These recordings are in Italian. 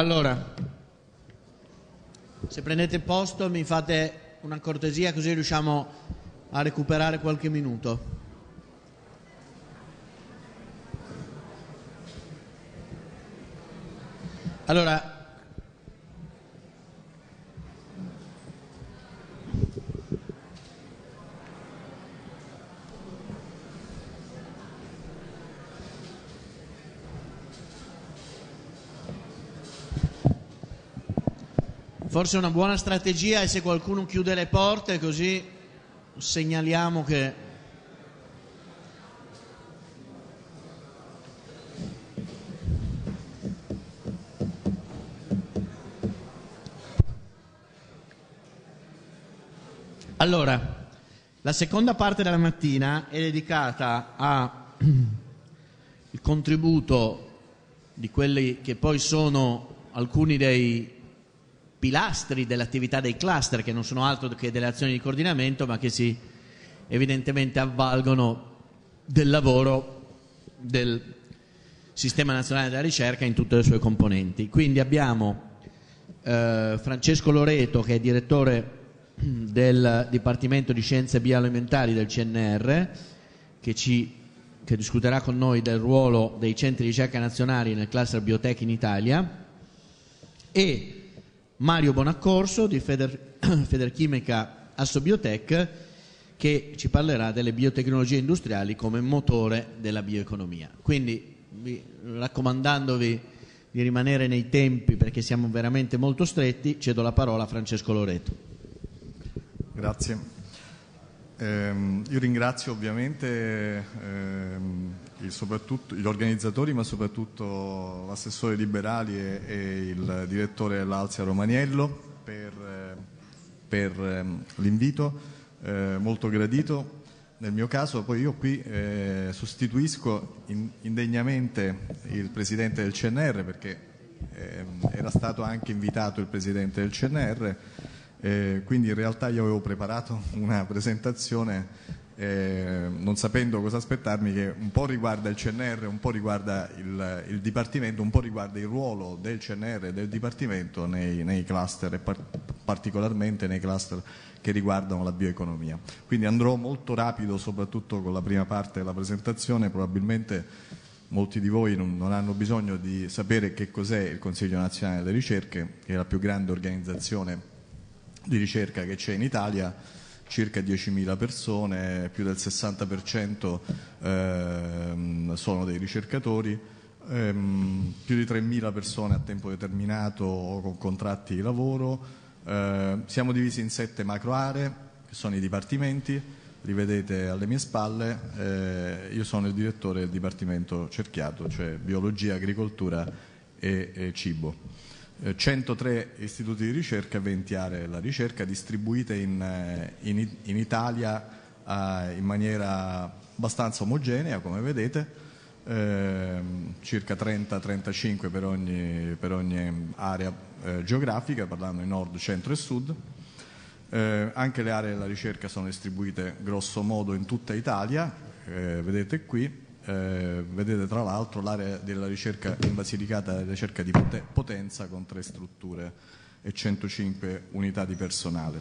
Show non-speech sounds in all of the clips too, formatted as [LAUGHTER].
Allora, se prendete posto mi fate una cortesia così riusciamo a recuperare qualche minuto. Allora, Forse una buona strategia è se qualcuno chiude le porte così segnaliamo che... Allora, la seconda parte della mattina è dedicata al [CLEARS THROAT] contributo di quelli che poi sono alcuni dei pilastri dell'attività dei cluster che non sono altro che delle azioni di coordinamento ma che si evidentemente avvalgono del lavoro del Sistema Nazionale della Ricerca in tutte le sue componenti. Quindi abbiamo eh, Francesco Loreto che è direttore del Dipartimento di Scienze Bioalimentari del CNR che, ci, che discuterà con noi del ruolo dei centri di ricerca nazionali nel cluster biotech in Italia e Mario Bonaccorso di Feder, [CLEARS THROAT] Federchimica Assobiotech che ci parlerà delle biotecnologie industriali come motore della bioeconomia. Quindi vi, raccomandandovi di rimanere nei tempi perché siamo veramente molto stretti, cedo la parola a Francesco Loreto. Grazie. Eh, io ringrazio ovviamente eh, gli organizzatori ma soprattutto l'assessore Liberali e, e il direttore dell'Alzia Romaniello per, eh, per ehm, l'invito, eh, molto gradito nel mio caso poi io qui eh, sostituisco in, indegnamente il presidente del CNR perché eh, era stato anche invitato il presidente del CNR eh, quindi in realtà io avevo preparato una presentazione eh, non sapendo cosa aspettarmi che un po' riguarda il CNR, un po' riguarda il, il Dipartimento, un po' riguarda il ruolo del CNR e del Dipartimento nei, nei cluster e par particolarmente nei cluster che riguardano la bioeconomia. Quindi andrò molto rapido soprattutto con la prima parte della presentazione, probabilmente molti di voi non, non, hanno bisogno di sapere che cos'è il Consiglio nazionale delle ricerche, che è la più grande organizzazione di ricerca che c'è in Italia, circa 10.000 persone, più del 60% ehm, sono dei ricercatori, ehm, più di 3.000 persone a tempo determinato o con contratti di lavoro. Eh, siamo divisi in sette macro aree, che sono i dipartimenti, li vedete alle mie spalle, eh, io sono il direttore del dipartimento cerchiato, cioè biologia, agricoltura e, e cibo. 103 eh, istituti di ricerca e 20 aree della ricerca distribuite in, eh, in, in Italia eh, in maniera abbastanza omogenea come vedete eh, circa 30-35 per ogni, per ogni area eh, geografica parlando di nord, centro e sud eh, anche le aree della ricerca sono distribuite grosso modo in tutta Italia vedete qui eh, vedete tra l'altro l'area della ricerca in Basilicata la ricerca di potenza con tre strutture e 105 unità di personale.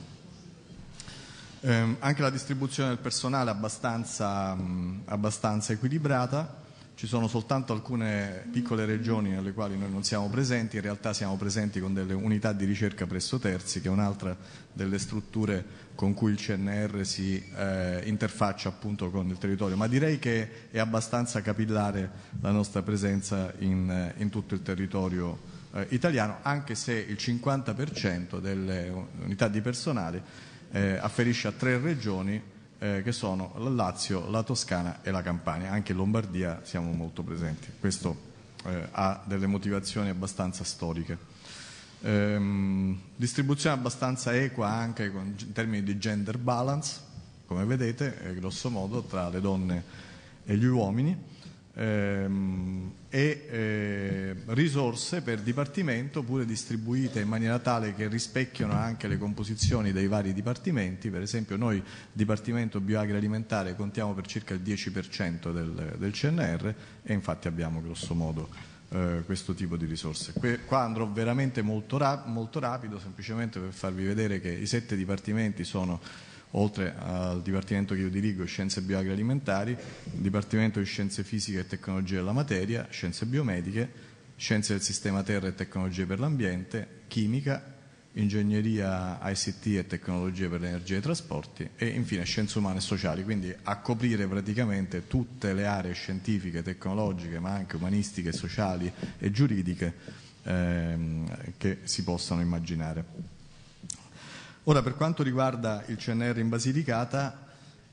Eh, anche la distribuzione del personale è abbastanza, mh, abbastanza equilibrata ci sono soltanto alcune piccole regioni nelle quali noi non siamo presenti, in realtà siamo presenti con delle unità di ricerca presso terzi, che è un'altra delle strutture con cui il CNR si eh, interfaccia appunto con il territorio, ma direi che è abbastanza capillare la nostra presenza in, eh, in tutto il territorio eh, italiano, anche se il 50% delle unità di personale eh, afferisce a tre regioni eh, che sono la Lazio, la Toscana e la Campania. Anche in Lombardia siamo molto presenti. Questo eh, ha delle motivazioni abbastanza storiche. Ehm, distribuzione abbastanza equa anche con, in termini di gender balance, come vedete, grosso modo tra le donne e gli uomini. Ehm, e eh, risorse per dipartimento pure distribuite in maniera tale che rispecchiano anche le composizioni dei vari dipartimenti, per esempio noi il dipartimento bioagroalimentare contiamo per circa il 10% del, del, CNR e infatti abbiamo grossomodo eh, questo tipo di risorse. Que qua andrò veramente molto, ra molto rapido semplicemente per farvi vedere che i sette dipartimenti sono oltre al Dipartimento che io dirigo, Scienze Bioagroalimentari, Dipartimento di Scienze Fisiche e Tecnologie della Materia, Scienze Biomediche, Scienze del Sistema Terra e Tecnologie per l'Ambiente, Chimica, Ingegneria ICT e Tecnologie per l'Energia e i Trasporti e infine Scienze Umane e Sociali, quindi a coprire praticamente tutte le aree scientifiche, tecnologiche, ma anche umanistiche, sociali e giuridiche ehm, che si possano immaginare. Ora, per quanto riguarda il CNR in Basilicata,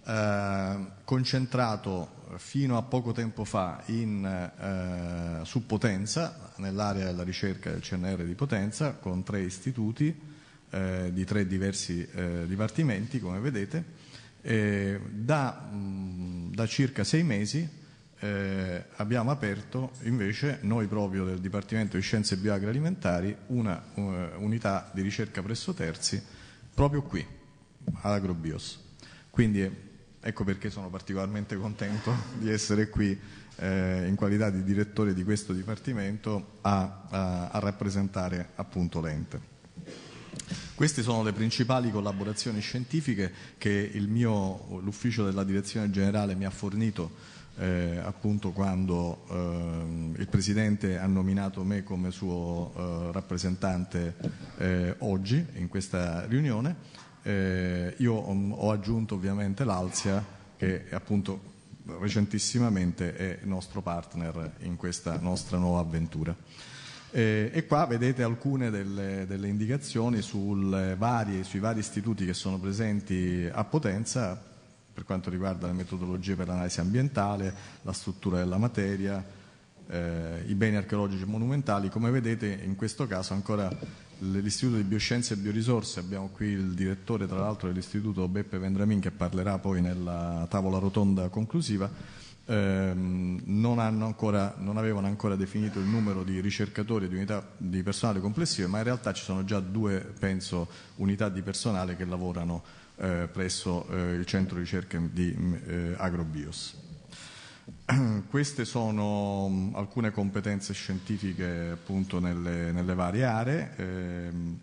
eh, concentrato fino a poco tempo fa in, eh, su Potenza, nell'area della ricerca del CNR di Potenza, con tre istituti eh, di tre diversi eh, dipartimenti, come vedete. Da, mh, mm, da, circa sei mesi eh, abbiamo aperto invece noi proprio del Dipartimento di Scienze Bioagroalimentari una uh, unità di ricerca presso terzi proprio qui, ad Agrobios. Quindi ecco perché sono particolarmente contento [LAUGHS] di essere qui eh, in qualità di direttore di questo dipartimento a, a, a rappresentare appunto l'ente. Queste sono le principali collaborazioni scientifiche che mio, l'ufficio della direzione generale mi ha fornito eh, appunto quando eh, il Presidente ha nominato me come suo eh, rappresentante eh, oggi in questa riunione. Eh, io mm, ho, aggiunto ovviamente l'Alzia che appunto recentissimamente è nostro partner in questa nostra nuova avventura. Eh, e qua vedete alcune delle, delle indicazioni varie, sui vari istituti che sono presenti a Potenza, per quanto riguarda le metodologie per l'analisi ambientale, la struttura della materia, eh, i beni archeologici monumentali. Come vedete in questo caso ancora l'Istituto di Bioscienze e Biorisorse, abbiamo qui il direttore tra l'altro dell'Istituto Beppe Vendramin che parlerà poi nella tavola rotonda conclusiva, ehm, non, ancora, non, avevano ancora definito il numero di ricercatori e di unità di personale complessive, ma in realtà ci sono già due, penso, unità di personale che lavorano eh, presso eh, il centro di ricerca di mm, eh, Agrobios. [CLEARS THROAT] Queste sono mm, alcune competenze scientifiche appunto nelle, nelle varie aree. Ehm,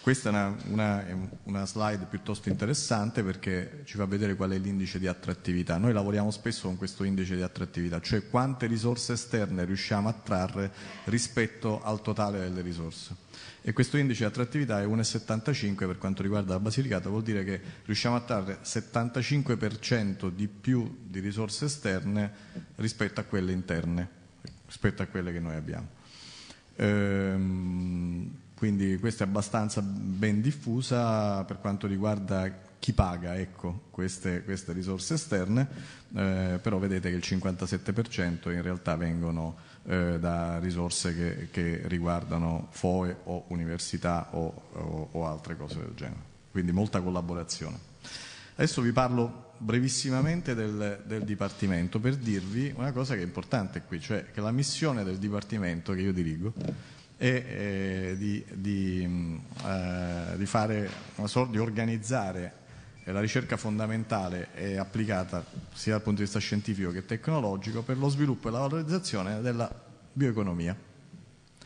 questa è una, una, una, slide piuttosto interessante perché ci fa vedere qual è l'indice di attrattività. Noi lavoriamo spesso con questo indice di attrattività, cioè quante risorse esterne riusciamo a trarre rispetto al totale delle risorse e questo indice di attrattività è 1,75 per quanto riguarda la Basilicata, vuol dire che riusciamo a trarre 75% di più di risorse esterne rispetto a quelle interne, rispetto a quelle che noi abbiamo. Ehm, quindi questa è abbastanza ben diffusa per quanto riguarda chi paga ecco, queste, queste, risorse esterne, eh, però vedete che il 57% in realtà vengono eh, da risorse che, che, riguardano FOE o università o, o, o altre cose del genere. Quindi molta collaborazione. Adesso vi parlo brevissimamente del, del, Dipartimento per dirvi una cosa che è importante qui, cioè che la missione del Dipartimento che io dirigo è eh, di, di, mm, eh, di, fare, so, di organizzare la ricerca fondamentale è applicata sia dal punto di vista scientifico che tecnologico per lo sviluppo e la valorizzazione della bioeconomia.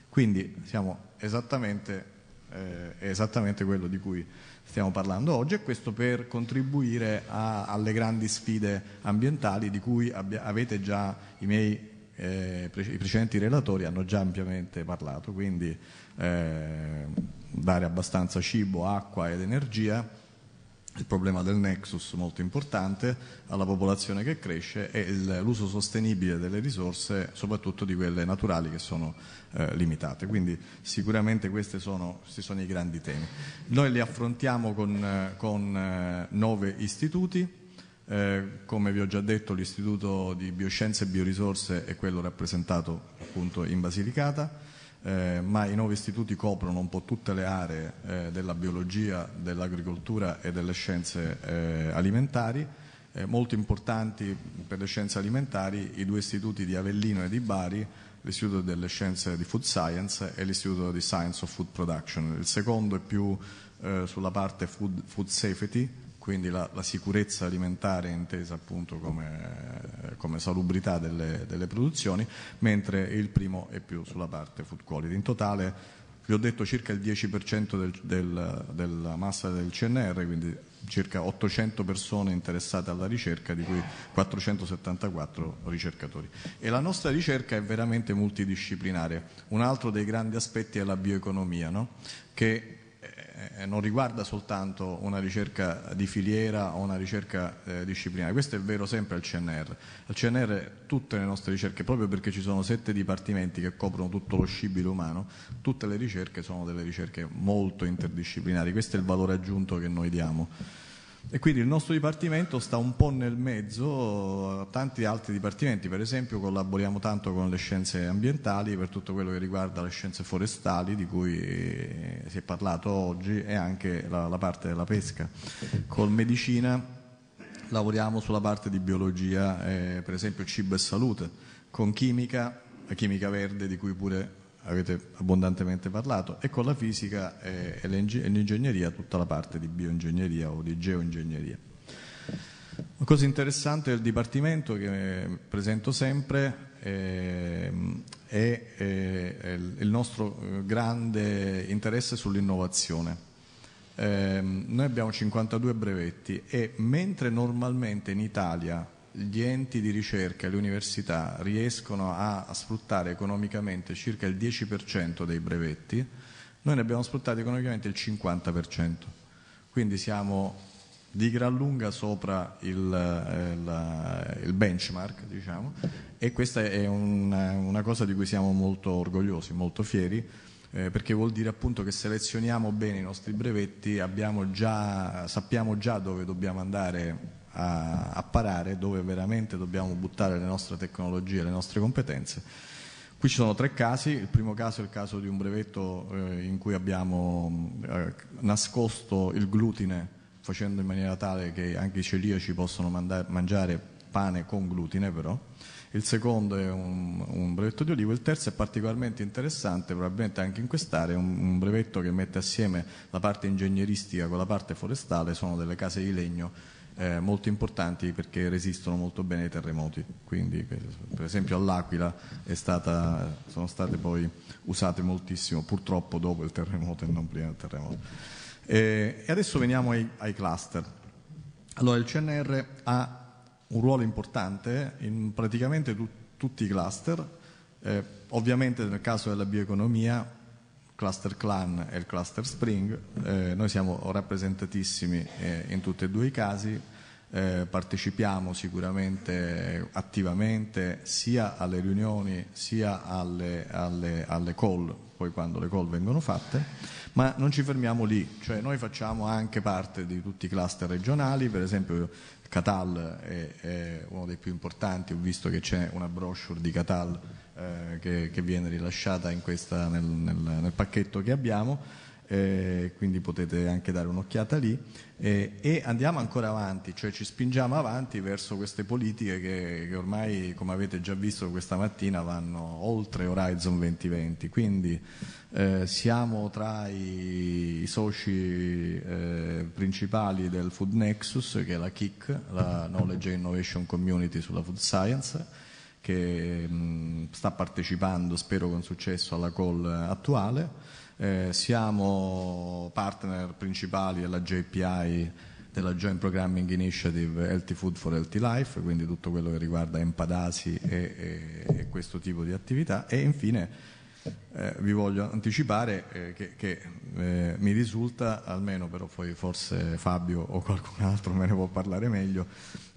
Quindi siamo esattamente, eh, esattamente quello di cui stiamo parlando oggi e questo per contribuire a, alle grandi sfide ambientali di cui abbia, avete già i miei eh, i precedenti relatori hanno già ampiamente parlato, quindi eh, dare abbastanza cibo, acqua ed energia il problema del nexus molto importante alla popolazione che cresce e l'uso sostenibile delle risorse, soprattutto di quelle naturali che sono eh, limitate. Quindi sicuramente questi sono, sono, i grandi temi. Noi li affrontiamo con, con eh, nove istituti. Eh, come vi ho già detto l'Istituto di Bioscienze e Biorisorse è quello rappresentato appunto in Basilicata eh, ma i nuovi istituti coprono un po' tutte le aree eh, della biologia, dell'agricoltura e delle scienze eh, alimentari. Eh, molto importanti per le scienze alimentari i due istituti di Avellino e di Bari, l'Istituto delle Scienze di Food Science e l'Istituto di Science of Food Production. Il secondo è più eh, sulla parte food, food safety, quindi la, la, sicurezza alimentare intesa appunto come, come salubrità delle, delle, produzioni, mentre il primo è più sulla parte food quality. In totale, vi ho detto, circa il 10% del, del, della massa del CNR, quindi circa 800 persone interessate alla ricerca, di cui 474 ricercatori. E la nostra ricerca è veramente multidisciplinare. Un altro dei grandi aspetti è la bioeconomia, no? che eh, non riguarda soltanto una ricerca di filiera o una ricerca eh, disciplinare, questo è vero sempre al CNR. Al CNR tutte le nostre ricerche, proprio perché ci sono sette dipartimenti che coprono tutto lo scibile umano, tutte le ricerche sono delle ricerche molto interdisciplinari, questo è il valore aggiunto che noi diamo. E quindi il nostro dipartimento sta un po' nel mezzo a eh, tanti altri dipartimenti, per esempio collaboriamo tanto con le scienze ambientali per tutto quello che riguarda le scienze forestali di cui eh, si è parlato oggi e anche la, la parte della pesca. Con medicina lavoriamo sulla parte di biologia, eh, per esempio cibo e salute, con chimica, la chimica verde di cui pure avete abbondantemente parlato, e con la fisica e, l'ingegneria tutta la parte di bioingegneria o di geoingegneria. Una cosa interessante del Dipartimento che eh, presento sempre ehm, è, è, eh, è il nostro eh, grande interesse sull'innovazione. Eh, noi abbiamo 52 brevetti e mentre normalmente in Italia gli enti di ricerca, e le università riescono a, a sfruttare economicamente circa il 10% dei brevetti, noi ne abbiamo sfruttati economicamente il 50%, quindi siamo di gran lunga sopra il, il, eh, il benchmark diciamo, e questa è una, una cosa di cui siamo molto orgogliosi, molto fieri, eh, perché vuol dire appunto che selezioniamo bene i nostri brevetti, già, sappiamo già dove dobbiamo andare a, a parare dove veramente dobbiamo buttare le nostre tecnologie, le nostre competenze. Qui ci sono tre casi, il primo caso è il caso di un brevetto eh, in cui abbiamo eh, nascosto il glutine facendo in maniera tale che anche i celiaci possono mangiare pane con glutine però. Il secondo è un, un, brevetto di olivo, il terzo è particolarmente interessante, probabilmente anche in quest'area, un, un brevetto che mette assieme la parte ingegneristica con la parte forestale, sono delle case di legno eh, molto importanti perché resistono molto bene ai terremoti. Quindi, per esempio all'Aquila stata, sono state poi usate moltissimo, purtroppo dopo il terremoto e non prima del terremoto. Eh, e adesso veniamo ai, ai cluster. Allora, il CNR ha un ruolo importante in praticamente tu, tutti i cluster, eh, ovviamente nel caso della bioeconomia Cluster Clan e il Cluster Spring. Eh, noi siamo rappresentatissimi eh, in tutti e due i casi, eh, partecipiamo sicuramente eh, attivamente sia alle riunioni sia alle, alle, alle, call, poi quando le call vengono fatte, ma non ci fermiamo lì, cioè noi facciamo anche parte di tutti i cluster regionali, per esempio Catal è, è uno dei più importanti, ho visto che c'è una brochure di Catal eh, che, che, viene rilasciata questa, nel, nel, nel, pacchetto che abbiamo, eh, quindi potete anche dare un'occhiata lì eh, e andiamo ancora avanti, cioè ci spingiamo avanti verso queste politiche che, che ormai, come avete già visto questa mattina, vanno oltre Horizon 2020, quindi eh, siamo tra i, i soci eh, principali del Food Nexus, che è la KIC, la Knowledge and Innovation Community sulla Food Science, che mh, sta partecipando, spero con successo, alla call attuale. Eh, siamo partner principali della JPI, della Joint Programming Initiative Healthy Food for Healthy Life, quindi tutto quello che riguarda Empadasi e, e, e questo tipo di attività. E infine eh, vi voglio anticipare eh, che, che eh, mi risulta, almeno però poi forse Fabio o qualcun altro me ne può parlare meglio,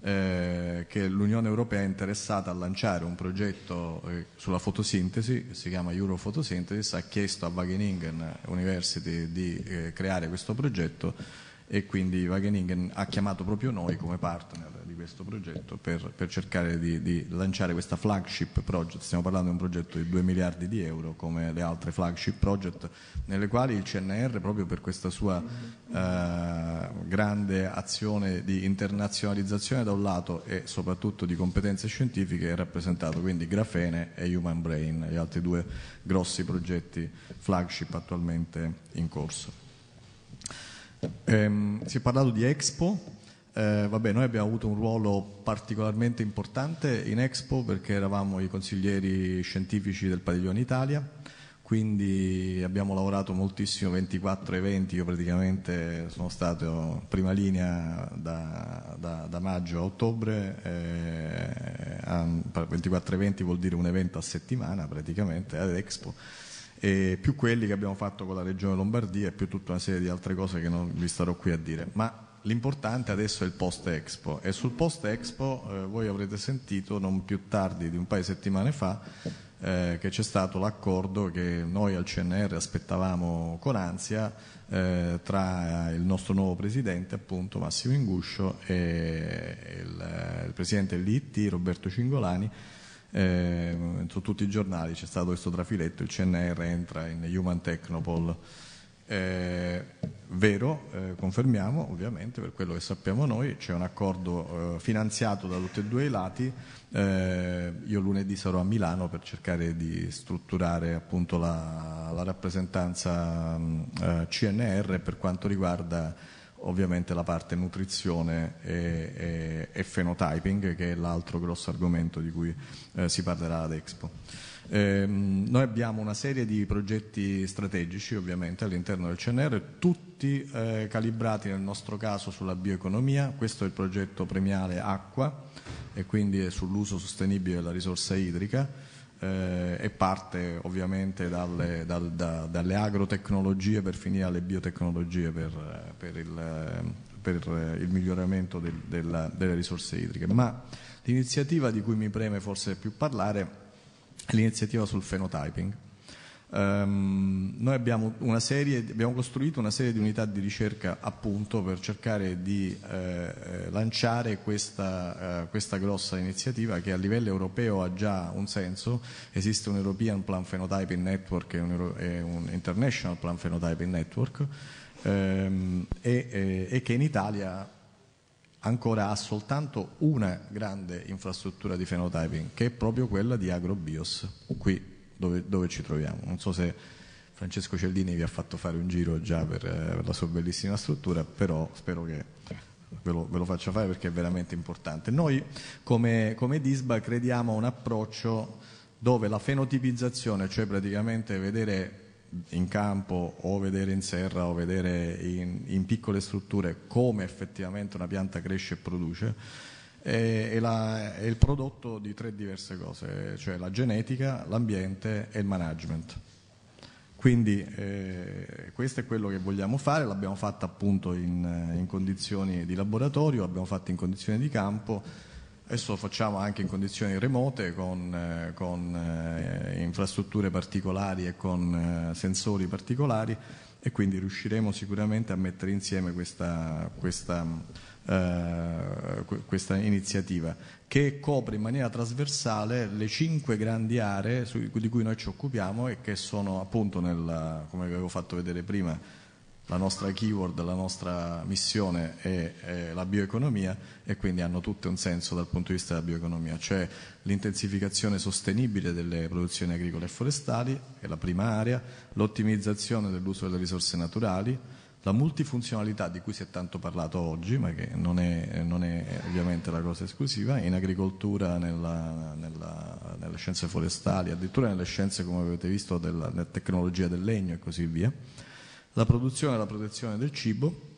eh, che l'Unione Europea è interessata a lanciare un progetto eh, sulla fotosintesi, che si chiama Eurofotosynthesis, ha chiesto a Wageningen University di eh, creare questo progetto e quindi Wageningen ha chiamato proprio noi come partner di questo progetto per, per cercare di, di, lanciare questa flagship project, stiamo parlando di un progetto di 2 miliardi di euro come le altre flagship project nelle quali il CNR proprio per questa sua eh, grande azione di internazionalizzazione da un lato e soprattutto di competenze scientifiche è rappresentato quindi Grafene e Human Brain, gli altri due grossi progetti flagship attualmente in corso. Ehm, si è parlato di Expo, eh, vabbè, noi abbiamo avuto un ruolo particolarmente importante in Expo perché eravamo i consiglieri scientifici del Padiglione Italia, quindi abbiamo lavorato moltissimo, 24 eventi, io praticamente sono stato in prima linea da, da, da maggio a ottobre, eh, 24 eventi vuol dire un evento a settimana praticamente ad Expo eh, più quelli che abbiamo fatto con la Regione Lombardia e più tutta una serie di altre cose che non vi starò qui a dire. Ma l'importante adesso è il post-expo e sul post-expo eh, voi avrete sentito non più tardi di un paio di settimane fa eh, che c'è stato l'accordo che noi al CNR aspettavamo con ansia eh, tra il nostro nuovo presidente appunto Massimo Inguscio e il, eh, il presidente dell'IT Roberto Cingolani eh, su tutti i giornali c'è stato questo trafiletto, il CNR entra in Human Technopol. Eh, vero, eh, confermiamo ovviamente per quello che sappiamo noi, c'è un accordo eh, finanziato da tutti e due i lati, eh, io lunedì sarò a Milano per cercare di strutturare appunto la, la rappresentanza mh, mm, eh, CNR per quanto riguarda ovviamente la parte nutrizione e, e, e phenotyping, che è l'altro grosso argomento di cui eh, si parlerà ad Expo. Eh, noi abbiamo una serie di progetti strategici ovviamente all'interno del CNR, tutti eh, calibrati nel nostro caso sulla bioeconomia, questo è il progetto premiale acqua e quindi è sull'uso sostenibile della risorsa idrica, eh, e parte ovviamente dalle, dal, da, dalle, agrotecnologie per finire alle biotecnologie per, per, il, per il, miglioramento del, della, delle risorse idriche. Ma l'iniziativa di cui mi preme forse più parlare è l'iniziativa sul fenotyping. Um, noi abbiamo, serie, abbiamo, costruito una serie di unità di ricerca appunto per cercare di eh, eh, lanciare questa, eh, questa, grossa iniziativa che a livello europeo ha già un senso, esiste un European Plan Phenotyping Network e un, e un International Plan Phenotyping Network ehm, e, eh, e che in Italia ancora ha soltanto una grande infrastruttura di phenotyping che è proprio quella di Agrobios qui dove, dove, ci troviamo. Non so se Francesco Cellini vi ha fatto fare un giro già per, eh, per la sua bellissima struttura, però spero che ve lo, ve lo faccia fare perché è veramente importante. Noi come, come DISBA crediamo a un approccio dove la fenotipizzazione, cioè praticamente vedere in campo o vedere in serra o vedere in, in, piccole strutture come effettivamente una pianta cresce e produce è, la, è, il prodotto di tre diverse cose, cioè la genetica, l'ambiente e il management. Quindi eh, questo è quello che vogliamo fare, l'abbiamo fatto appunto in, in condizioni di laboratorio, l'abbiamo fatto in condizioni di campo, adesso lo facciamo anche in condizioni remote con, eh, con eh, infrastrutture particolari e con eh, sensori particolari e quindi riusciremo sicuramente a mettere insieme questa, questa eh, questa iniziativa che copre in maniera trasversale le cinque grandi aree su, di cui noi ci occupiamo e che sono appunto nel, come vi avevo fatto vedere prima la nostra keyword, la nostra missione è, è la bioeconomia e quindi hanno tutte un senso dal punto di vista della bioeconomia, cioè l'intensificazione sostenibile delle produzioni agricole e forestali è la prima area, l'ottimizzazione dell'uso delle risorse naturali, la multifunzionalità di cui si è tanto parlato oggi, ma che non è, non è ovviamente la cosa esclusiva, in agricoltura, nella, nella, nelle scienze forestali, addirittura nelle scienze, come avete visto, della, della tecnologia del legno e così via, la produzione e la protezione del cibo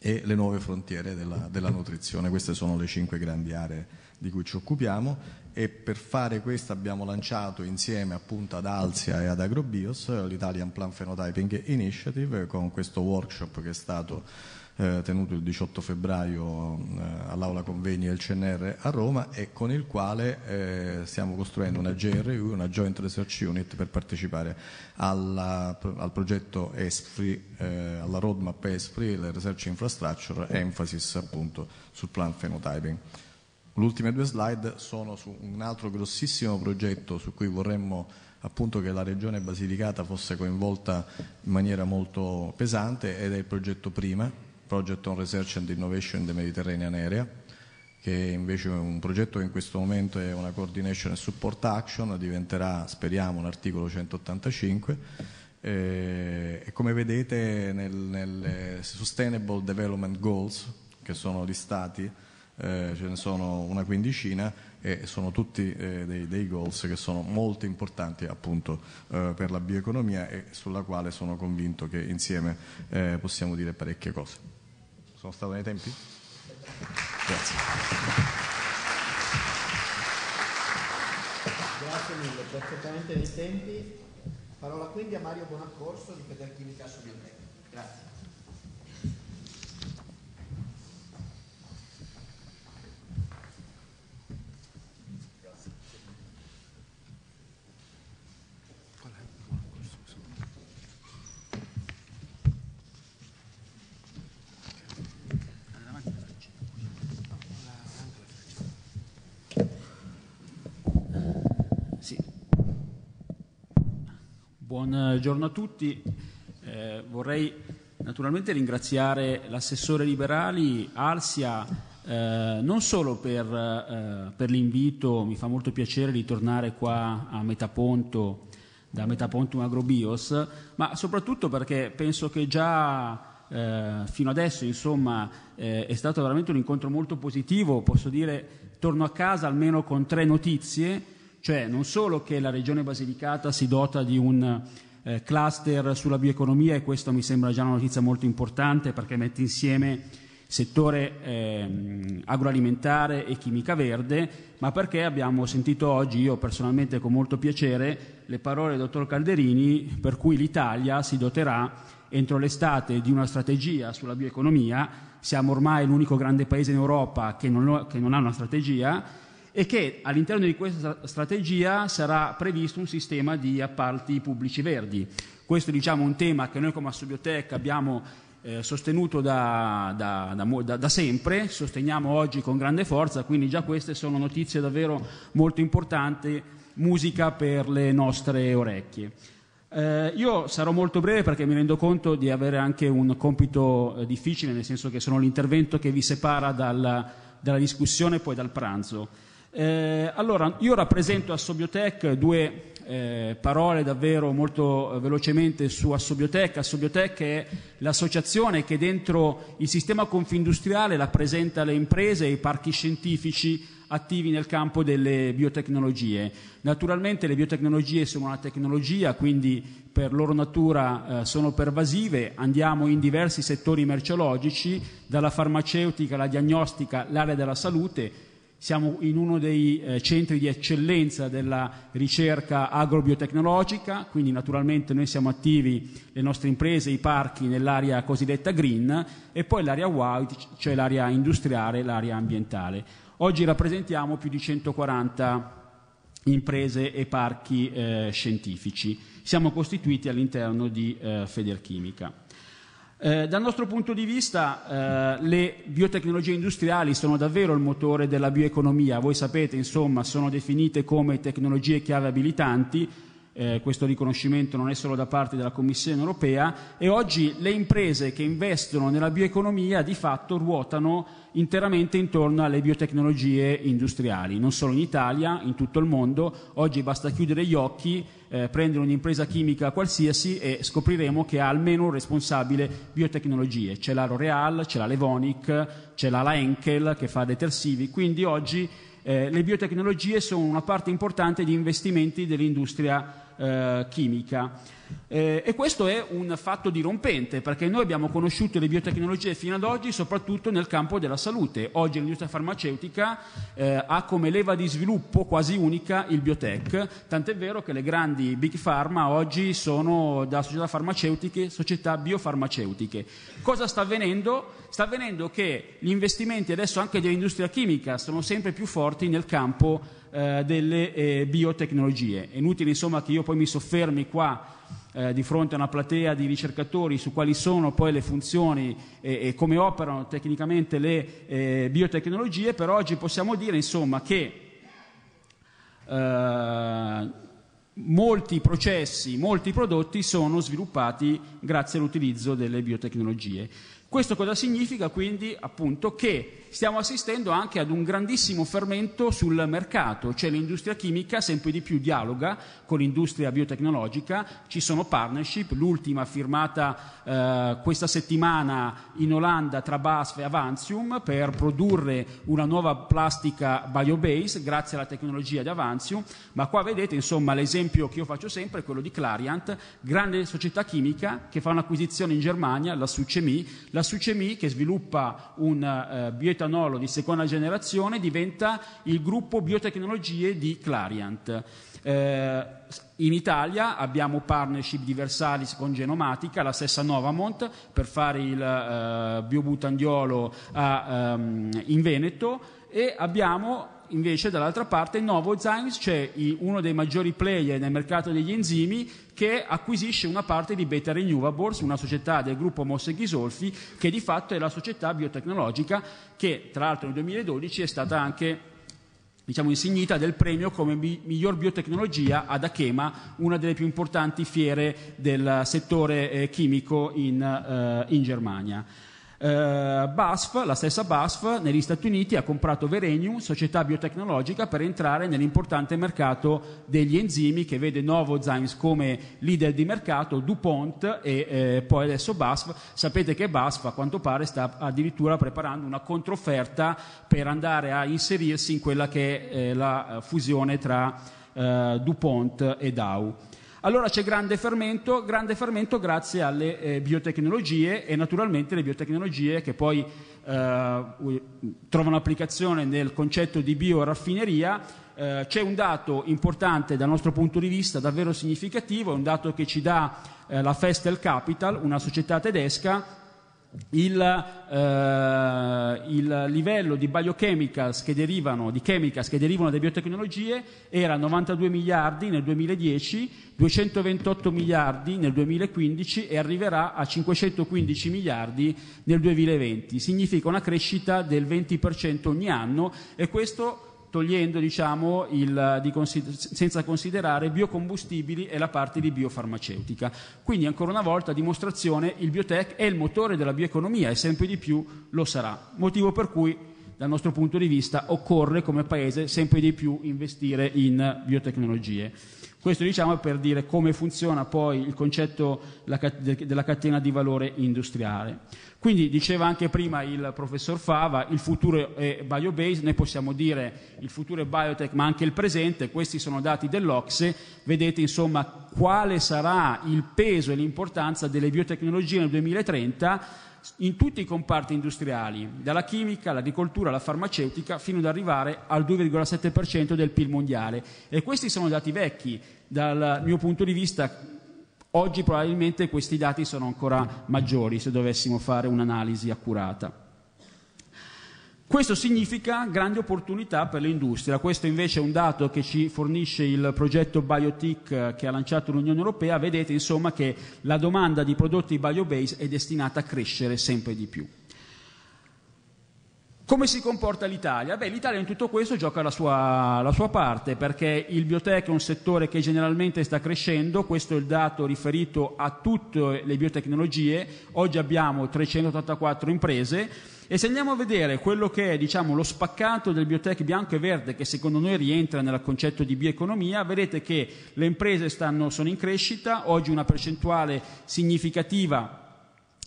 e le nuove frontiere della, della nutrizione. Queste sono le cinque grandi aree di cui ci occupiamo e per fare questo abbiamo lanciato insieme appunto ad Alzia e ad Agrobios eh, l'Italian Plant Phenotyping Initiative con questo workshop che è stato eh, tenuto il 18 febbraio eh, all'aula convegni del CNR a Roma e con il quale eh, stiamo costruendo una GRU, una Joint Research Unit per partecipare alla, al progetto ESPRI, eh, alla roadmap ESPRI, la Research Infrastructure, Emphasis appunto sul Plant phenotyping. Le ultime due slide sono su un altro grossissimo progetto su cui vorremmo appunto che la Regione Basilicata fosse coinvolta in maniera molto pesante ed è il progetto PRIMA, Project on Research and Innovation in the Mediterranean Area, che è invece è un progetto che in questo momento è una coordination e support action, diventerà speriamo un articolo 185 eh, e come vedete nelle Sustainable Development Goals che sono gli stati eh, ce ne sono una quindicina e sono tutti eh, dei, dei, goals che sono molto importanti appunto eh, per la bioeconomia e sulla quale sono convinto che insieme eh, possiamo dire parecchie cose. Sono stato nei tempi? Grazie. Grazie mille, perfettamente nei tempi. Parola quindi a Mario Bonaccorso di Federchimica Subiotec. Grazie. Buongiorno eh, a tutti. Eh, vorrei naturalmente ringraziare l'assessore Liberali, Alsia, eh, non solo per, eh, per l'invito, mi fa molto piacere di tornare qua a Metaponto, da Metapontum Agrobios, ma soprattutto perché penso che già eh, fino adesso insomma eh, è stato veramente un incontro molto positivo, posso dire torno a casa almeno con tre notizie cioè non solo che la Regione Basilicata si dota di un eh, cluster sulla bioeconomia e questo mi sembra già una notizia molto importante perché mette insieme settore eh, agroalimentare e chimica verde, ma perché abbiamo sentito oggi, io personalmente con molto piacere, le parole del dottor Calderini per cui l'Italia si doterà entro l'estate di una strategia sulla bioeconomia, siamo ormai l'unico grande paese in Europa che non, lo, che non ha una strategia e che all'interno di questa strategia sarà previsto un sistema di appalti pubblici verdi. Questo diciamo, è diciamo, un tema che noi come Assobiotech abbiamo eh, sostenuto da, da, da, da, sempre, sosteniamo oggi con grande forza, quindi già queste sono notizie davvero molto importanti, musica per le nostre orecchie. Eh, io sarò molto breve perché mi rendo conto di avere anche un compito eh, difficile, nel senso che sono l'intervento che vi separa dal, dalla discussione e poi dal pranzo. Eh, allora, io rappresento Assobiotech, due eh, parole davvero molto eh, velocemente su Assobiotech. Assobiotech è l'associazione che dentro il sistema confindustriale rappresenta le imprese e i parchi scientifici attivi nel campo delle biotecnologie. Naturalmente le biotecnologie sono una tecnologia, quindi per loro natura eh, sono pervasive, andiamo in diversi settori merceologici, dalla farmaceutica alla diagnostica, l'area della salute siamo in uno dei eh, centri di eccellenza della ricerca agrobiotecnologica, quindi naturalmente noi siamo attivi, le nostre imprese, i parchi nell'area cosiddetta green e poi l'area white, cioè l'area industriale, l'area ambientale. Oggi rappresentiamo più di 140 imprese e parchi eh, scientifici. Siamo costituiti all'interno di eh, Federchimica. Eh, dal nostro punto di vista eh, le biotecnologie industriali sono davvero il motore della bioeconomia, voi sapete insomma sono definite come tecnologie chiave abilitanti, eh, questo riconoscimento non è solo da parte della Commissione europea e oggi le imprese che investono nella bioeconomia di fatto ruotano interamente intorno alle biotecnologie industriali, non solo in Italia, in tutto il mondo. Oggi basta chiudere gli occhi, eh, prendere un'impresa chimica qualsiasi e scopriremo che ha almeno un responsabile biotecnologie. C'è la L'Oreal, c'è la Levonic, c'è la Enkel che fa detersivi, quindi oggi eh, le biotecnologie sono una parte importante di investimenti dell'industria eh, chimica. Eh, e questo è un fatto dirompente perché noi abbiamo conosciuto le biotecnologie fino ad oggi soprattutto nel campo della salute. Oggi l'industria farmaceutica eh, ha come leva di sviluppo quasi unica il biotech, tant'è vero che le grandi big pharma oggi sono da società farmaceutiche, società biofarmaceutiche. Cosa sta avvenendo? Sta avvenendo che gli investimenti adesso anche dell'industria chimica sono sempre più forti nel campo eh, delle eh, biotecnologie. È inutile insomma che io poi mi soffermi qua eh, di fronte a una platea di ricercatori su quali sono poi le funzioni e, e come operano tecnicamente le eh, biotecnologie, per oggi possiamo dire insomma che eh, molti processi, molti prodotti sono sviluppati grazie all'utilizzo delle biotecnologie. Questo cosa significa quindi appunto che stiamo assistendo anche ad un grandissimo fermento sul mercato, cioè l'industria chimica sempre di più dialoga con l'industria biotecnologica, ci sono partnership, l'ultima firmata eh, questa settimana in Olanda tra BASF e Avantium per produrre una nuova plastica biobase grazie alla tecnologia di Avantium, ma qua vedete insomma l'esempio che io faccio sempre è quello di Clariant, grande società chimica che fa un'acquisizione in Germania, la Sucemi, la Sucemi che sviluppa un eh, biota etanolo di seconda generazione diventa il gruppo biotecnologie di Clariant. Eh, in Italia abbiamo partnership di Versalis con Genomatica, la stessa Novamont per fare il eh, biobutandiolo a, um, in Veneto e abbiamo invece dall'altra parte Novozymes, cioè uno dei maggiori player nel mercato degli enzimi che acquisisce una parte di Beta Renewables, una società del gruppo Mosse Ghisolfi, che di fatto è la società biotecnologica che tra l'altro nel 2012 è stata anche diciamo, insignita del premio come miglior biotecnologia ad Achema, una delle più importanti fiere del settore eh, chimico in, eh, in Germania. Eh, BASF, la stessa BASF negli Stati Uniti ha comprato Verenium, società biotecnologica, per entrare nell'importante mercato degli enzimi che vede Novozymes come leader di mercato, DuPont e eh, poi adesso BASF. Sapete che BASF a quanto pare sta addirittura preparando una controfferta per andare a inserirsi in quella che è eh, la fusione tra eh, DuPont e Dow. Allora c'è grande fermento, grande fermento grazie alle eh, biotecnologie e naturalmente le biotecnologie che poi eh, trovano applicazione nel concetto di bioraffineria. Eh, c'è un dato importante dal nostro punto di vista, davvero significativo, è un dato che ci dà eh, la Festel Capital, una società tedesca il, eh, il, livello di biochemicals che derivano, di chemicals che derivano da biotecnologie era 92 miliardi nel 2010, 228 miliardi nel 2015 e arriverà a 515 miliardi nel 2020. Significa una crescita del 20% ogni anno e questo togliendo, diciamo, il, consider- senza considerare biocombustibili e la parte di biofarmaceutica. Quindi ancora una volta dimostrazione il biotech è il motore della bioeconomia e sempre di più lo sarà, motivo per cui dal nostro punto di vista occorre come Paese sempre di più investire in biotecnologie. Questo diciamo per dire come funziona poi il concetto della catena di valore industriale. Quindi diceva anche prima il professor Fava, il futuro è biobased, noi possiamo dire il futuro è biotech ma anche il presente, questi sono dati dell'Ocse, vedete insomma quale sarà il peso e l'importanza delle biotecnologie nel 2030 in tutti i comparti industriali, dalla chimica all'agricoltura alla farmaceutica, fino ad arrivare al 2,7% del PIL mondiale. E questi sono dati vecchi, dal mio punto di vista oggi probabilmente questi dati sono ancora maggiori se dovessimo fare un'analisi accurata. Questo significa grandi opportunità per l'industria, questo invece è un dato che ci fornisce il progetto BioTIC eh, che ha lanciato l'Unione Europea, vedete insomma che la domanda di prodotti biobase è destinata a crescere sempre di più. Come si comporta l'Italia? Beh, l'Italia in tutto questo gioca la sua, la sua, parte perché il biotech è un settore che generalmente sta crescendo, questo è il dato riferito a tutte le biotecnologie, oggi abbiamo 384 imprese, e se andiamo a vedere quello che è diciamo, lo spaccato del biotech bianco e verde, che secondo noi rientra nel concetto di bioeconomia, vedete che le imprese stanno, sono in crescita, oggi una percentuale significativa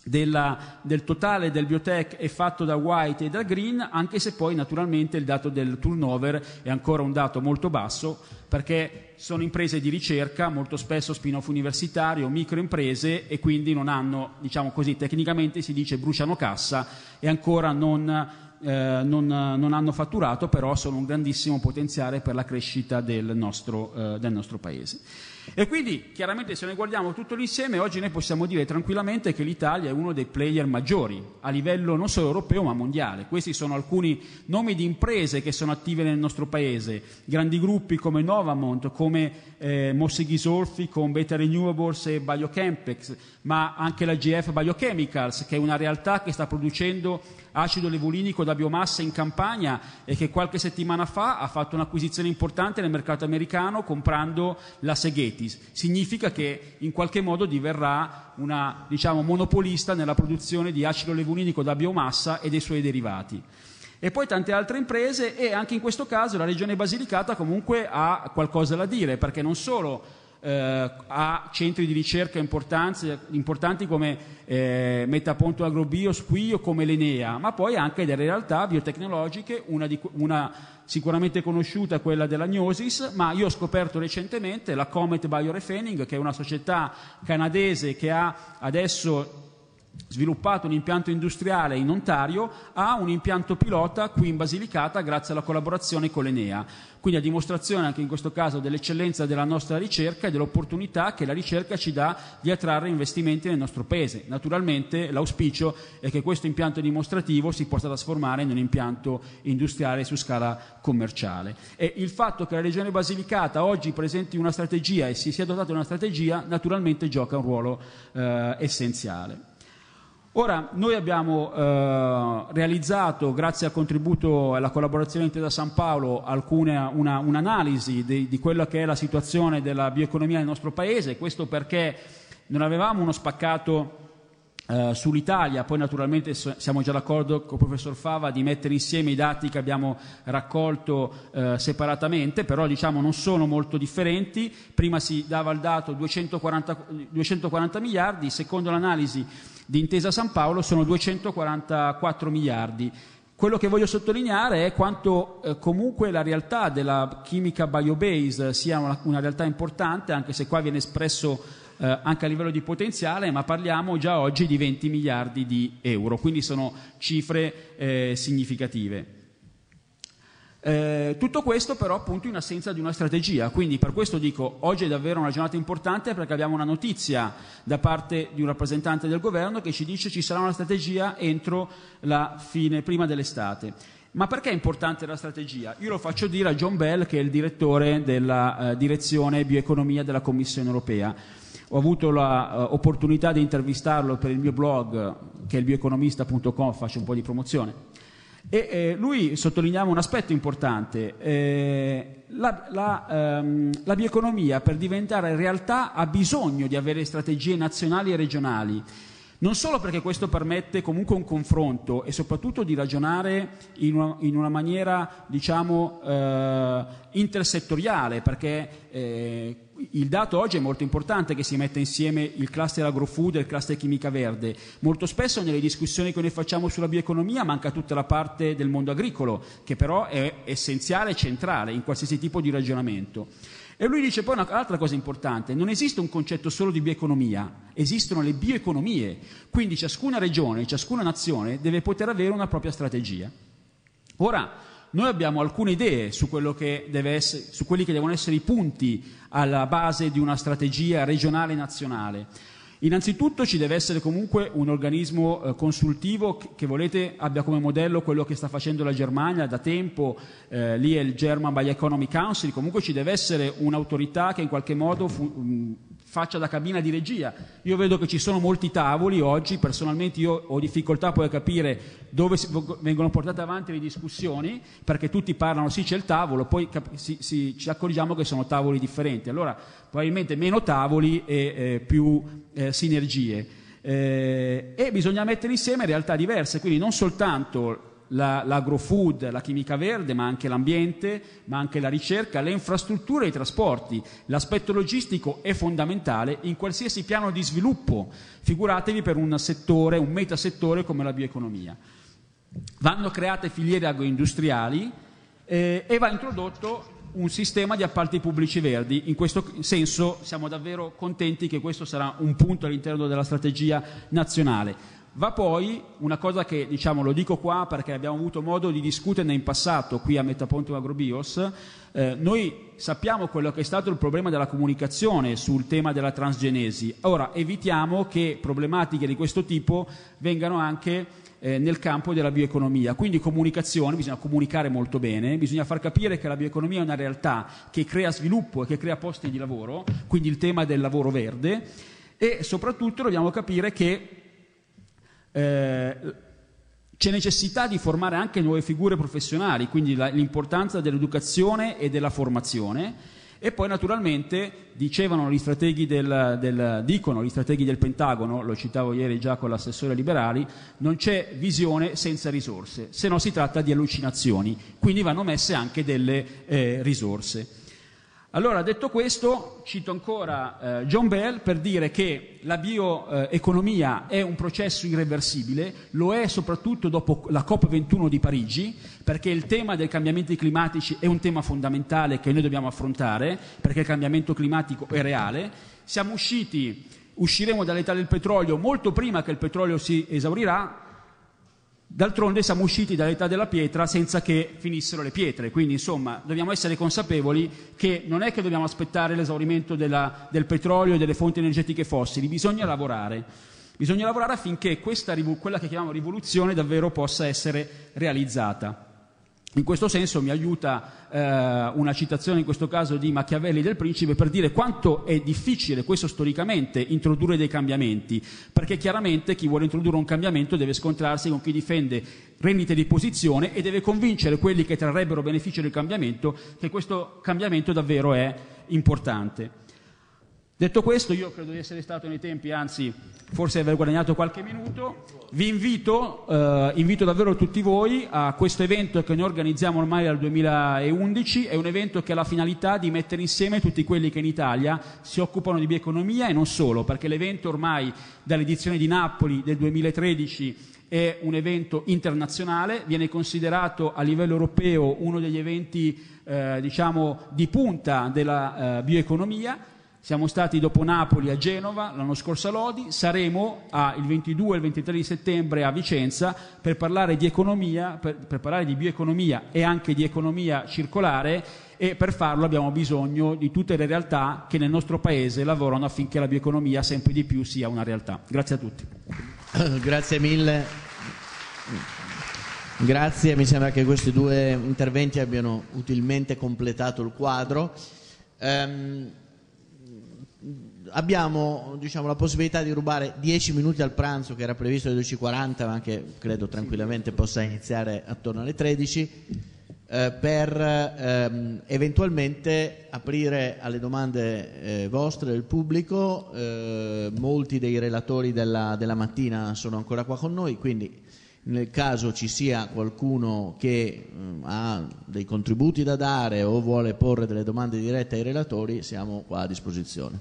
della, del totale del biotech è fatto da White e da Green, anche se poi naturalmente il dato del turnover è ancora un dato molto basso, perché sono imprese di ricerca, molto spesso spin-off universitario, microimprese e quindi non hanno, diciamo così, tecnicamente si dice bruciano cassa e ancora non... Eh, non, non, hanno fatturato, però sono un grandissimo potenziale per la crescita del nostro, eh, del nostro paese. E quindi chiaramente se noi guardiamo tutto l'insieme, oggi noi possiamo dire tranquillamente che l'Italia è uno dei player maggiori a livello non solo europeo ma mondiale. Questi sono alcuni nomi di imprese che sono attive nel nostro paese, grandi gruppi come Novamont, come eh, Mossi Ghisolfi, con Beta Renewables e Biocampex, ma anche la GF Biochemicals che è una realtà che sta producendo acido levulinico da biomassa in campagna e che qualche settimana fa ha fatto un'acquisizione importante nel mercato americano comprando la Seghetis. Significa che in qualche modo diverrà una diciamo, monopolista nella produzione di acido levulinico da biomassa e dei suoi derivati e poi tante altre imprese e anche in questo caso la regione Basilicata comunque ha qualcosa da dire perché non solo eh, a centri di ricerca importanti come eh, Metaponto Agrobios qui o come l'Enea, ma poi anche delle realtà biotecnologiche, una, di, una sicuramente conosciuta quella della Gnosis, ma io ho scoperto recentemente la Comet Biorefening, che è una società canadese che ha adesso sviluppato un impianto industriale in Ontario, ha un impianto pilota qui in Basilicata grazie alla collaborazione con l'Enea. Quindi a dimostrazione anche in questo caso dell'eccellenza della nostra ricerca e dell'opportunità che la ricerca ci dà di attrarre investimenti nel nostro paese. Naturalmente l'auspicio è che questo impianto dimostrativo si possa trasformare in un impianto industriale su scala commerciale. E il fatto che la Regione Basilicata oggi presenti una strategia e si sia dotata di una strategia naturalmente gioca un ruolo eh, essenziale. Ora, noi abbiamo eh, realizzato, grazie al contributo e alla collaborazione di Intesa San Paolo, alcune, una, un'analisi di, di, quella che è la situazione della bioeconomia nel nostro Paese, questo perché non avevamo uno spaccato eh, sull'Italia, poi naturalmente siamo già d'accordo con il professor Fava di mettere insieme i dati che abbiamo raccolto eh, separatamente, però diciamo non sono molto differenti, prima si dava il dato 240, 240 miliardi, secondo l'analisi di Intesa San Paolo sono 244 miliardi. Quello che voglio sottolineare è quanto eh, comunque la realtà della chimica biobase sia una, una, realtà importante, anche se qua viene espresso eh, anche a livello di potenziale, ma parliamo già oggi di 20 miliardi di euro, quindi sono cifre eh, significative. Eh, tutto questo però appunto in assenza di una strategia, quindi per questo dico oggi è davvero una giornata importante perché abbiamo una notizia da parte di un rappresentante del governo che ci dice ci sarà una strategia entro la fine, prima dell'estate. Ma perché è importante la strategia? Io lo faccio dire a John Bell che è il direttore della eh, direzione bioeconomia della Commissione europea. Ho avuto l'opportunità eh, uh, di intervistarlo per il mio blog che è il bioeconomista.com, faccio un po' di promozione e eh, lui sottolineava un aspetto importante, eh, la, la, ehm, la, bioeconomia per diventare realtà ha bisogno di avere strategie nazionali e regionali, non solo perché questo permette comunque un confronto e soprattutto di ragionare in una, in una maniera diciamo, eh, intersettoriale, perché eh, il dato oggi è molto importante che si metta insieme il cluster agrofood e il cluster chimica verde. Molto spesso nelle discussioni che noi facciamo sulla bioeconomia manca tutta la parte del mondo agricolo, che però è essenziale e centrale in qualsiasi tipo di ragionamento. E lui dice poi un'altra cosa importante, non esiste un concetto solo di bioeconomia, esistono le bioeconomie, quindi ciascuna regione, ciascuna nazione deve poter avere una propria strategia. Ora, noi abbiamo alcune idee su, essere, su quelli che devono essere i punti alla base di una strategia regionale e nazionale. Innanzitutto ci deve essere comunque un organismo eh, consultivo che, che, volete abbia come modello quello che sta facendo la Germania da tempo, eh, lì è il German by Economy Council, comunque ci deve essere un'autorità che in qualche modo fu- faccia da cabina di regia. Io vedo che ci sono molti tavoli oggi, personalmente io ho difficoltà poi a capire dove vengono portate avanti le discussioni, perché tutti parlano sì c'è il tavolo, poi cap- si, si, ci accorgiamo che sono tavoli differenti. Allora probabilmente meno tavoli e eh, più eh, sinergie. Eh, e bisogna mettere insieme realtà diverse, quindi non soltanto la, l'agrofood, la chimica verde, ma anche l'ambiente, ma anche la ricerca, le infrastrutture e i trasporti. L'aspetto logistico è fondamentale in qualsiasi piano di sviluppo, figuratevi per un settore, un metasettore come la bioeconomia. Vanno create filiere agroindustriali eh, e va introdotto un sistema di appalti pubblici verdi. In questo senso siamo davvero contenti che questo sarà un punto all'interno della strategia nazionale. Va poi una cosa che diciamo, lo dico qua perché abbiamo avuto modo di discuterne in passato qui a Metapontum Agrobios, eh, noi sappiamo quello che è stato il problema della comunicazione sul tema della transgenesi, ora evitiamo che problematiche di questo tipo vengano anche eh, nel campo della bioeconomia, quindi comunicazione, bisogna comunicare molto bene, bisogna far capire che la bioeconomia è una realtà che crea sviluppo e che crea posti di lavoro, quindi il tema del lavoro verde e soprattutto dobbiamo capire che eh, c'è necessità di formare anche nuove figure professionali, quindi la, l'importanza dell'educazione e della formazione. E poi naturalmente dicevano gli strateghi del, del, dicono gli strateghi del Pentagono, lo citavo ieri già con l'assessore Liberali, non c'è visione senza risorse, se no si tratta di allucinazioni, quindi vanno messe anche delle eh, risorse. Allora, detto questo, cito ancora eh, John Bell per dire che la bioeconomia è un processo irreversibile, lo è soprattutto dopo la COP21 di Parigi, perché il tema dei cambiamenti climatici è un tema fondamentale che noi dobbiamo affrontare, perché il cambiamento climatico è reale. Siamo usciti, usciremo dall'età del petrolio molto prima che il petrolio si esaurirà, D'altronde siamo usciti dall'età della pietra senza che finissero le pietre, quindi insomma dobbiamo essere consapevoli che non è che dobbiamo aspettare l'esaurimento della, del petrolio e delle fonti energetiche fossili, bisogna lavorare. Bisogna lavorare affinché questa, quella che chiamiamo rivoluzione davvero possa essere realizzata. In questo senso mi aiuta eh, una citazione in questo caso di Machiavelli del Principe per dire quanto è difficile questo storicamente introdurre dei cambiamenti, perché chiaramente chi vuole introdurre un cambiamento deve scontrarsi con chi difende rendite di posizione e deve convincere quelli che trarrebbero beneficio del cambiamento che questo cambiamento davvero è importante. Detto questo, io credo di essere stato nei tempi, anzi forse aver guadagnato qualche minuto. Vi invito, eh, invito davvero tutti voi a questo evento che noi organizziamo ormai dal 2011, è un evento che ha la finalità di mettere insieme tutti quelli che in Italia si occupano di bioeconomia e non solo, perché l'evento ormai dall'edizione di Napoli del 2013 è un evento internazionale, viene considerato a livello europeo uno degli eventi eh, diciamo, di punta della eh, bioeconomia siamo stati dopo Napoli a Genova l'anno scorso a Lodi, saremo a, il 22 e il 23 di settembre a Vicenza per parlare di economia, per, per parlare di bioeconomia e anche di economia circolare e per farlo abbiamo bisogno di tutte le realtà che nel nostro paese lavorano affinché la bioeconomia sempre di più sia una realtà. Grazie a tutti. [COUGHS] Grazie mille. Grazie, mi sembra che questi due interventi abbiano utilmente completato il quadro. Um, abbiamo diciamo, la possibilità di rubare 10 minuti al pranzo che era previsto alle 12.40 ma che credo tranquillamente possa iniziare attorno alle 13 eh, per ehm, eventualmente aprire alle domande eh, vostre del pubblico eh, molti dei relatori della, della mattina sono ancora qua con noi quindi nel caso ci sia qualcuno che mh, eh, ha dei contributi da dare o vuole porre delle domande dirette ai relatori, siamo qua a disposizione.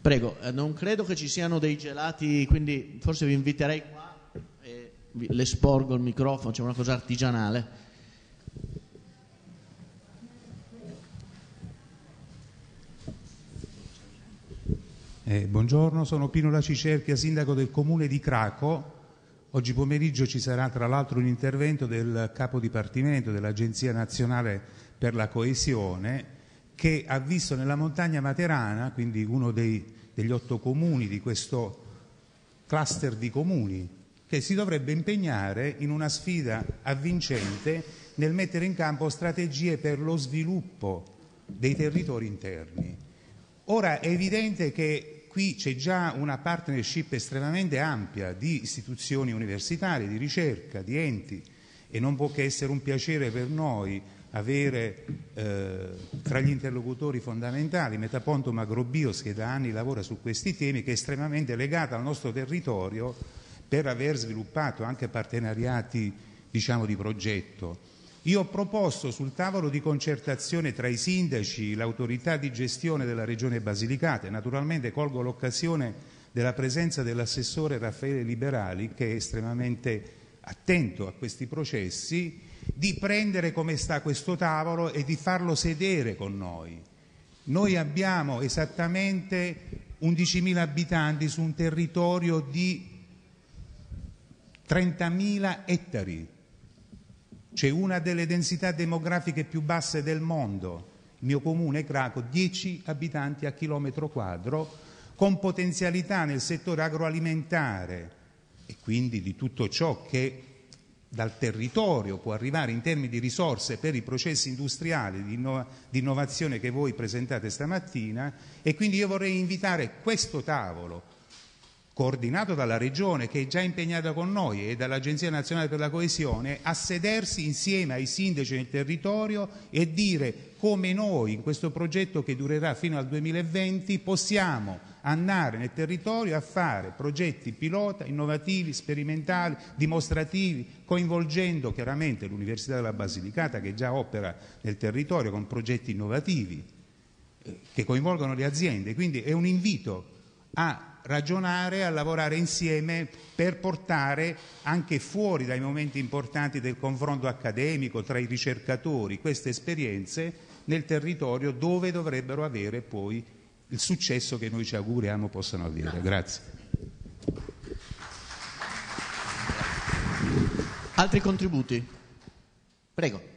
Prego, eh, non credo che ci siano dei gelati, quindi forse vi inviterei qua e le sporgo il microfono, c'è una cosa artigianale. Eh, buongiorno, sono Pino Lacicerchia, sindaco del comune di Craco Oggi pomeriggio ci sarà tra l'altro un intervento del capo dipartimento dell'Agenzia Nazionale per la Coesione che ha visto nella montagna materana, quindi uno dei, degli otto comuni di questo cluster di comuni, che si dovrebbe impegnare in una sfida avvincente nel mettere in campo strategie per lo sviluppo dei territori interni. Ora è evidente che qui c'è già una partnership estremamente ampia di istituzioni universitarie, di ricerca, di enti e non può che essere un piacere per noi avere eh, tra gli interlocutori fondamentali Metaponto Magrobios che da anni lavora su questi temi che è estremamente legata al nostro territorio per aver sviluppato anche partenariati diciamo, di progetto io ho proposto sul tavolo di concertazione tra i sindaci, l'autorità di gestione della regione Basilicata e naturalmente colgo l'occasione della presenza dell'assessore Raffaele Liberali che è estremamente attento a questi processi, di prendere come sta questo tavolo e di farlo sedere con noi. Noi abbiamo esattamente 11.000 abitanti su un territorio di 30.000 ettari c'è una delle densità demografiche più basse del mondo. Il mio comune, Craco, 10 abitanti a chilometro quadro, con potenzialità nel settore agroalimentare e quindi di tutto ciò che dal territorio può arrivare in termini di risorse per i processi industriali di, innova, di, innovazione che voi presentate stamattina e quindi io vorrei invitare questo tavolo coordinato dalla Regione che è già impegnata con noi e dall'Agenzia Nazionale per la Coesione, a sedersi insieme ai sindaci del territorio e dire come noi in questo progetto che durerà fino al 2020 possiamo andare nel territorio a fare progetti pilota, innovativi, sperimentali, dimostrativi, coinvolgendo chiaramente l'Università della Basilicata che già opera nel territorio con progetti innovativi eh, che coinvolgono le aziende. Quindi è un invito a ragionare, a lavorare insieme per portare anche fuori dai momenti importanti del confronto accademico tra i ricercatori queste esperienze nel territorio dove dovrebbero avere poi il successo che noi ci auguriamo possano avere. Grazie. Altri contributi? Prego.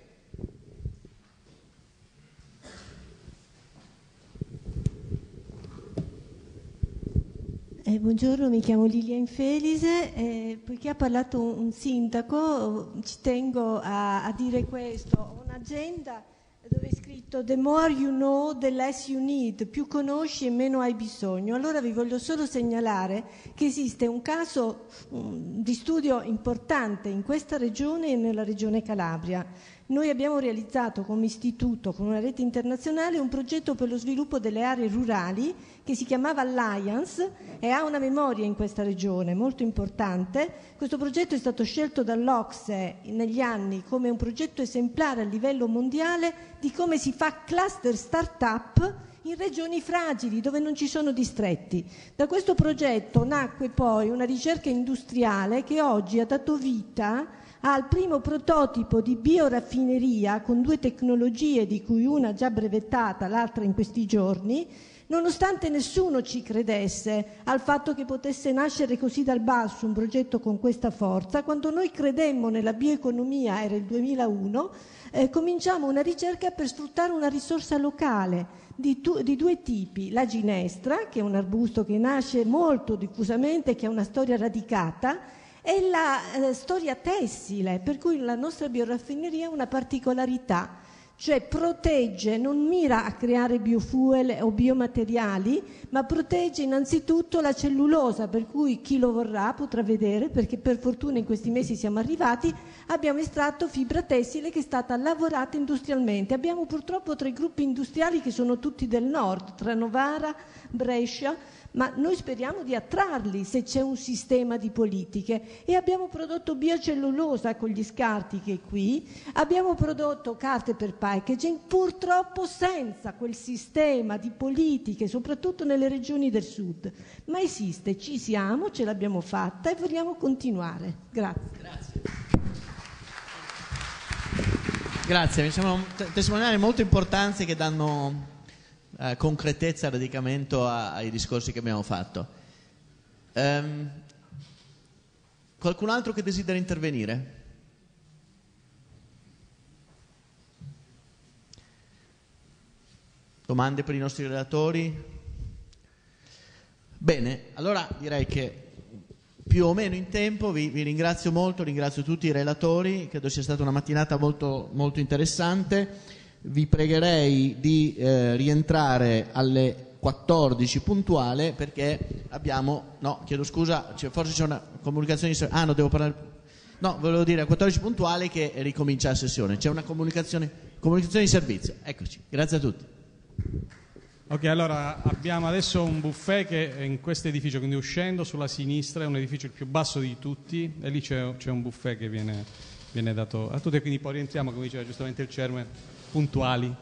Eh, buongiorno, mi chiamo Lilia Infelise. Eh, poiché ha parlato un, un sindaco, ci tengo a, a, dire questo. Ho un'agenda dove è scritto The more you know, the less you need, più conosci e meno hai bisogno. Allora vi voglio solo segnalare che esiste un caso um, di studio importante in questa regione e nella regione Calabria noi abbiamo realizzato come istituto, con una rete internazionale, un progetto per lo sviluppo delle aree rurali che si chiamava Alliance e ha una memoria in questa regione molto importante. Questo progetto è stato scelto dall'Ocse negli anni come un progetto esemplare a livello mondiale di come si fa cluster start-up in regioni fragili dove non ci sono distretti. Da questo progetto nacque poi una ricerca industriale che oggi ha dato vita al primo prototipo di bioraffineria con due tecnologie, di cui una già brevettata, l'altra in questi giorni, nonostante nessuno ci credesse al fatto che potesse nascere così dal basso un progetto con questa forza, quando noi credemmo nella bioeconomia, era il 2001, eh, cominciamo una ricerca per sfruttare una risorsa locale di, tu, di, due tipi, la ginestra, che è un arbusto che nasce molto diffusamente, che ha una storia radicata, è la eh, storia tessile, per cui la nostra bioraffineria ha una particolarità, cioè protegge, non mira a creare biofuel o biomateriali, ma protegge innanzitutto la cellulosa, per cui chi lo vorrà potrà vedere, perché per fortuna in questi mesi siamo arrivati, abbiamo estratto fibra tessile che è stata lavorata industrialmente. Abbiamo purtroppo tre gruppi industriali che sono tutti del nord, tra Novara, Brescia, ma noi speriamo di attrarli se c'è un sistema di politiche e abbiamo prodotto biocellulosa con gli scarti che è qui, abbiamo prodotto carte per packaging purtroppo senza quel sistema di politiche, soprattutto nelle regioni del sud, ma esiste, ci siamo, ce l'abbiamo fatta e vogliamo continuare. Grazie. Grazie. Grazie, mi sembra un testimoniare molto importante che danno eh, concretezza e radicamento a, ai discorsi che abbiamo fatto. Ehm, qualcun altro che desidera intervenire? Domande per i nostri relatori? Bene, allora direi che più o meno in tempo, vi, vi, ringrazio molto, ringrazio tutti i relatori, credo sia stata una mattinata molto, molto interessante vi pregherei di eh, rientrare alle 14 puntuale perché abbiamo, no chiedo scusa, cioè forse c'è una comunicazione, ah no devo parlare, no volevo dire a 14 puntuale che ricomincia la sessione, c'è una comunicazione, comunicazione di servizio, eccoci, grazie a tutti. Ok, allora abbiamo adesso un buffet che è in questo edificio, quindi uscendo sulla sinistra, è un edificio il più basso di tutti e lì c'è, un buffet che viene, viene dato a tutti e quindi poi rientriamo, come diceva giustamente il chairman, puntuali.